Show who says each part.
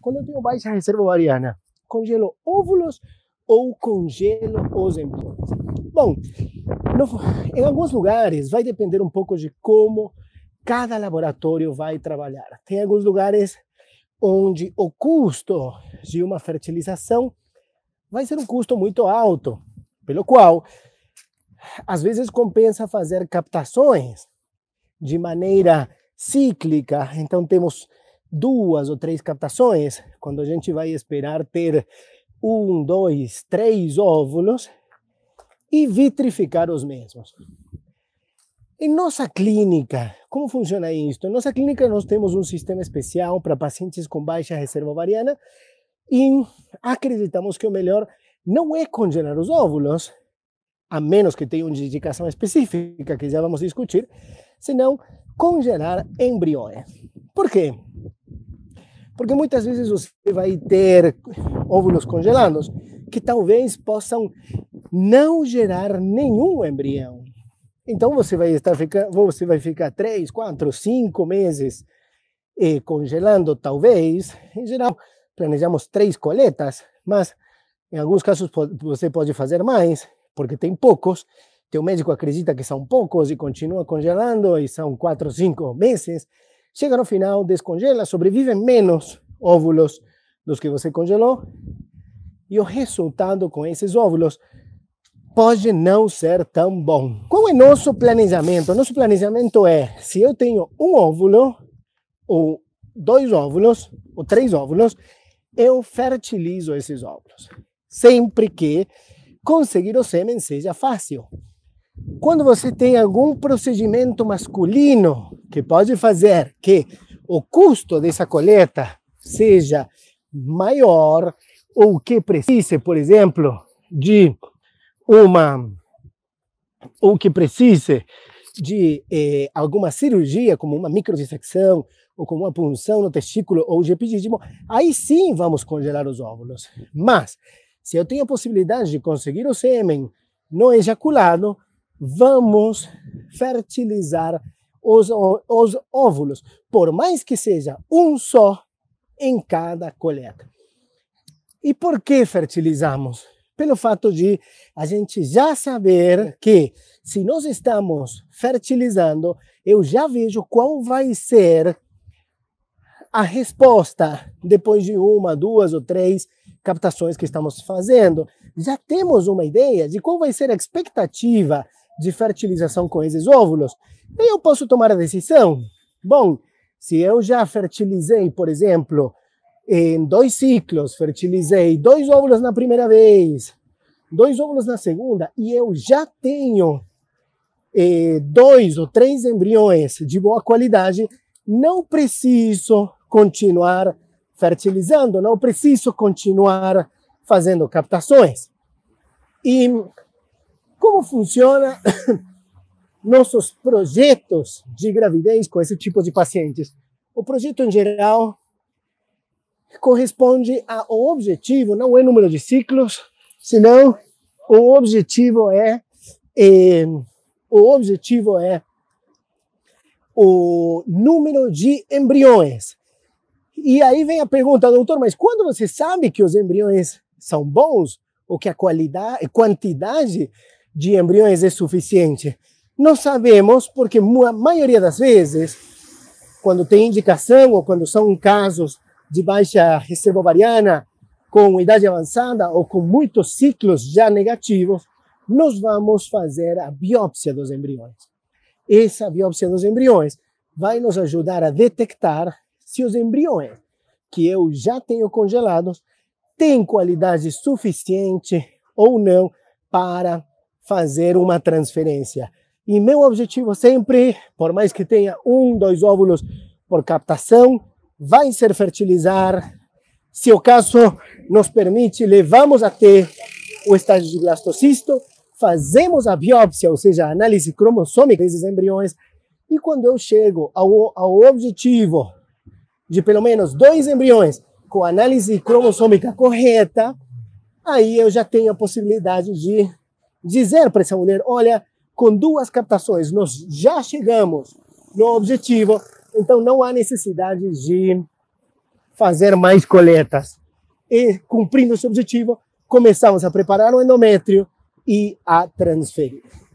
Speaker 1: Quando eu tenho baixa reserva ovariana, né? congelo óvulos ou congelo os embriões? Bom, no, em alguns lugares vai depender um pouco de como cada laboratório vai trabalhar. Tem alguns lugares onde o custo de uma fertilização vai ser um custo muito alto, pelo qual às vezes compensa fazer captações de maneira cíclica. Então temos duas ou três captações, quando a gente vai esperar ter um, dois, três óvulos e vitrificar os mesmos. Em nossa clínica, como funciona isso? Em nossa clínica, nós temos um sistema especial para pacientes com baixa reserva ovariana e acreditamos que o melhor não é congelar os óvulos, a menos que tenha uma indicação específica que já vamos discutir, senão congelar embriões. Por quê? Porque muitas vezes você vai ter óvulos congelados que talvez possam não gerar nenhum embrião. Então você vai estar ficar, você vai ficar três, quatro, cinco meses eh, congelando, talvez. Em geral, planejamos três coletas, mas em alguns casos você pode fazer mais, porque tem poucos. Teu médico acredita que são poucos e continua congelando e são quatro, cinco meses chega no final, descongela, sobrevivem menos óvulos dos que você congelou, e o resultado com esses óvulos pode não ser tão bom. Qual é nosso planejamento? Nosso planejamento é: se eu tenho um óvulo, ou dois óvulos, ou três óvulos, eu fertilizo esses óvulos. Sempre que conseguir o sêmen seja fácil. Quando você tem algum procedimento masculino que pode fazer que o custo dessa coleta seja maior ou que precise, por exemplo, de uma ou que precise de eh, alguma cirurgia, como uma microdissecção, ou como uma punção no testículo ou de epidídimo, aí sim vamos congelar os óvulos. Mas, se eu tenho a possibilidade de conseguir o sêmen não ejaculado, vamos fertilizar os, os óvulos, por mais que seja um só em cada colheita. E por que fertilizamos? Pelo fato de a gente já saber que se nós estamos fertilizando, eu já vejo qual vai ser a resposta depois de uma, duas ou três captações que estamos fazendo. Já temos uma ideia de qual vai ser a expectativa de fertilização com esses óvulos. E eu posso tomar a decisão. Bom, se eu já fertilizei, por exemplo, em dois ciclos, fertilizei dois óvulos na primeira vez, dois óvulos na segunda, e eu já tenho eh, dois ou três embriões de boa qualidade, não preciso continuar fertilizando, não preciso continuar fazendo captações. E como funciona nossos projetos de gravidez com esse tipo de pacientes. O projeto em geral corresponde ao objetivo, não é número de ciclos, senão o objetivo é, é o objetivo é o número de embriões. E aí vem a pergunta, doutor, mas quando você sabe que os embriões são bons, ou que a qualidade, quantidade de embriões é suficiente? Não sabemos, porque a maioria das vezes, quando tem indicação ou quando são casos de baixa reserva ovariana com idade avançada ou com muitos ciclos já negativos, nós vamos fazer a biópsia dos embriões. Essa biópsia dos embriões vai nos ajudar a detectar se os embriões que eu já tenho congelados têm qualidade suficiente ou não para fazer uma transferência. E meu objetivo sempre, por mais que tenha um, dois óvulos por captação, vai ser fertilizar. Se o caso nos permite, levamos até o estágio de blastocisto, fazemos a biópsia, ou seja, a análise cromossômica desses embriões, e quando eu chego ao, ao objetivo de pelo menos dois embriões com análise cromossômica correta, aí eu já tenho a possibilidade de dizer para essa mulher: olha, com duas captações nós já chegamos no objetivo, então não há necessidade de fazer mais coletas. E cumprindo esse objetivo, começamos a preparar o endométrio e a transferir.